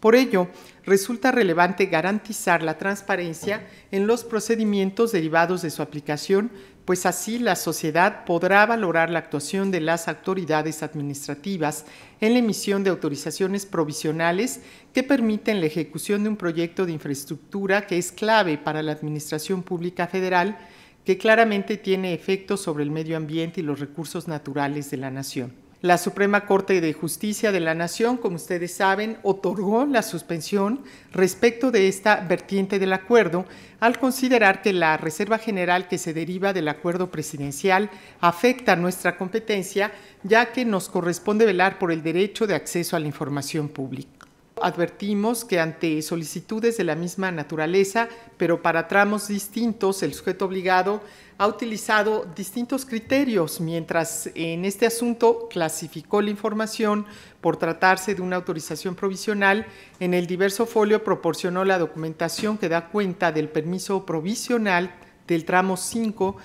Por ello, resulta relevante garantizar la transparencia en los procedimientos derivados de su aplicación, pues así la sociedad podrá valorar la actuación de las autoridades administrativas en la emisión de autorizaciones provisionales que permiten la ejecución de un proyecto de infraestructura que es clave para la Administración Pública Federal, que claramente tiene efectos sobre el medio ambiente y los recursos naturales de la nación. La Suprema Corte de Justicia de la Nación, como ustedes saben, otorgó la suspensión respecto de esta vertiente del acuerdo al considerar que la Reserva General que se deriva del acuerdo presidencial afecta nuestra competencia, ya que nos corresponde velar por el derecho de acceso a la información pública. Advertimos que ante solicitudes de la misma naturaleza, pero para tramos distintos, el sujeto obligado ha utilizado distintos criterios, mientras en este asunto clasificó la información por tratarse de una autorización provisional, en el diverso folio proporcionó la documentación que da cuenta del permiso provisional del tramo 5.